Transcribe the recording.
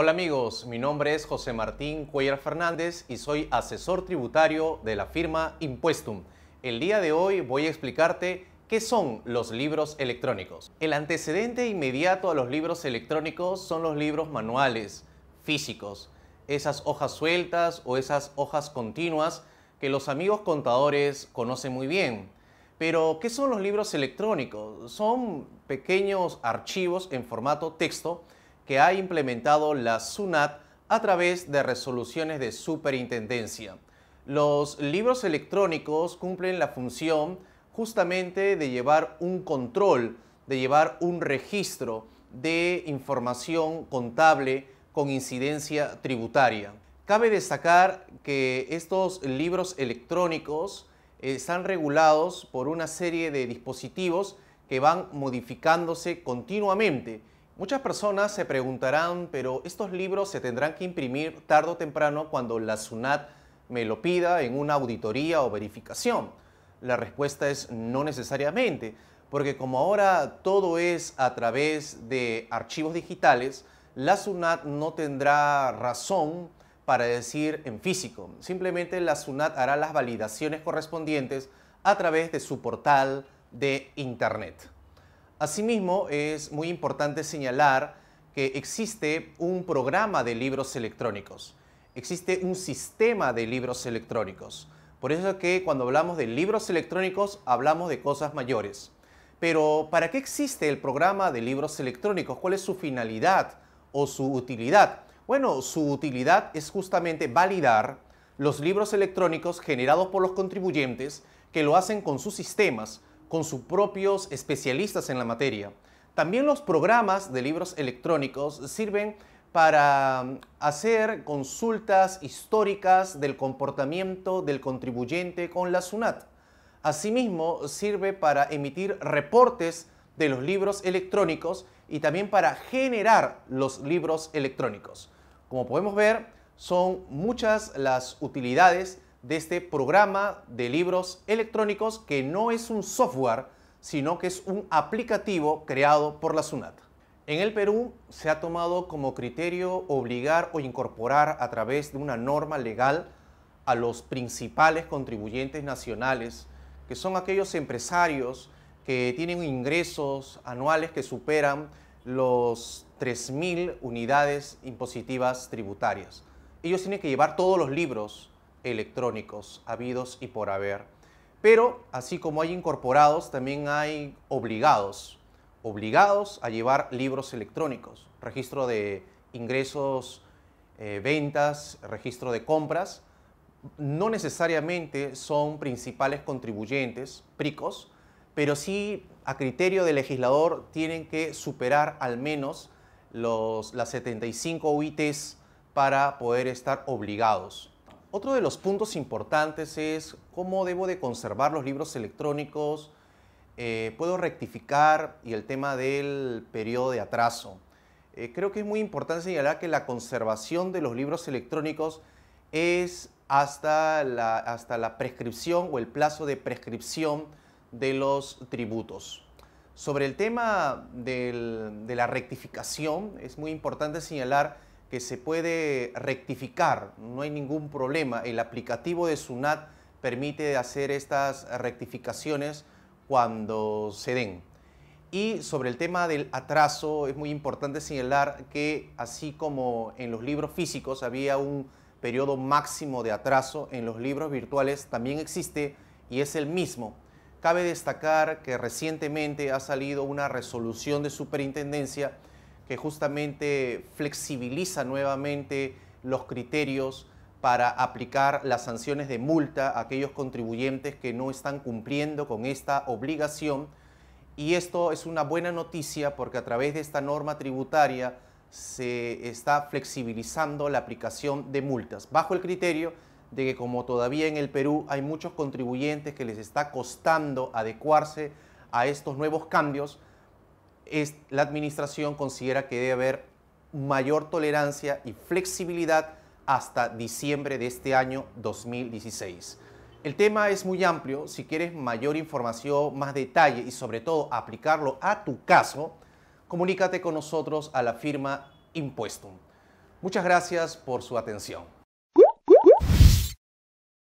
Hola amigos, mi nombre es José Martín Cuellar Fernández y soy asesor tributario de la firma Impuestum. El día de hoy voy a explicarte ¿Qué son los libros electrónicos? El antecedente inmediato a los libros electrónicos son los libros manuales, físicos, esas hojas sueltas o esas hojas continuas que los amigos contadores conocen muy bien. Pero, ¿qué son los libros electrónicos? Son pequeños archivos en formato texto que ha implementado la SUNAT a través de resoluciones de superintendencia. Los libros electrónicos cumplen la función justamente de llevar un control, de llevar un registro de información contable con incidencia tributaria. Cabe destacar que estos libros electrónicos eh, están regulados por una serie de dispositivos que van modificándose continuamente Muchas personas se preguntarán, pero estos libros se tendrán que imprimir tarde o temprano cuando la SUNAT me lo pida en una auditoría o verificación. La respuesta es no necesariamente, porque como ahora todo es a través de archivos digitales, la SUNAT no tendrá razón para decir en físico. Simplemente la SUNAT hará las validaciones correspondientes a través de su portal de Internet. Asimismo, es muy importante señalar que existe un programa de libros electrónicos, existe un sistema de libros electrónicos. Por eso es que cuando hablamos de libros electrónicos hablamos de cosas mayores. Pero ¿para qué existe el programa de libros electrónicos? ¿Cuál es su finalidad o su utilidad? Bueno, su utilidad es justamente validar los libros electrónicos generados por los contribuyentes que lo hacen con sus sistemas, con sus propios especialistas en la materia. También los programas de libros electrónicos sirven para mm, hacer consultas históricas del comportamiento del contribuyente con la SUNAT. Asimismo, sirve para emitir reportes de los libros electrónicos y también para generar los libros electrónicos. Como podemos ver, son muchas las utilidades de este programa de libros electrónicos que no es un software, sino que es un aplicativo creado por la SUNAT. En el Perú se ha tomado como criterio obligar o incorporar a través de una norma legal a los principales contribuyentes nacionales, que son aquellos empresarios que tienen ingresos anuales que superan los 3.000 unidades impositivas tributarias. Ellos tienen que llevar todos los libros electrónicos habidos y por haber. Pero así como hay incorporados, también hay obligados, obligados a llevar libros electrónicos, registro de ingresos, eh, ventas, registro de compras. No necesariamente son principales contribuyentes, PRICOS, pero sí a criterio del legislador tienen que superar al menos los, las 75 UITs para poder estar obligados. Otro de los puntos importantes es cómo debo de conservar los libros electrónicos, eh, puedo rectificar y el tema del periodo de atraso. Eh, creo que es muy importante señalar que la conservación de los libros electrónicos es hasta la, hasta la prescripción o el plazo de prescripción de los tributos. Sobre el tema de la rectificación, es muy importante señalar que se puede rectificar, no hay ningún problema. El aplicativo de SUNAT permite hacer estas rectificaciones cuando se den. Y sobre el tema del atraso, es muy importante señalar que así como en los libros físicos había un periodo máximo de atraso, en los libros virtuales también existe y es el mismo. Cabe destacar que recientemente ha salido una resolución de superintendencia que justamente flexibiliza nuevamente los criterios para aplicar las sanciones de multa a aquellos contribuyentes que no están cumpliendo con esta obligación. Y esto es una buena noticia porque a través de esta norma tributaria se está flexibilizando la aplicación de multas, bajo el criterio de que como todavía en el Perú hay muchos contribuyentes que les está costando adecuarse a estos nuevos cambios, la Administración considera que debe haber mayor tolerancia y flexibilidad hasta diciembre de este año 2016. El tema es muy amplio, si quieres mayor información, más detalle y sobre todo aplicarlo a tu caso, comunícate con nosotros a la firma Impuestum. Muchas gracias por su atención.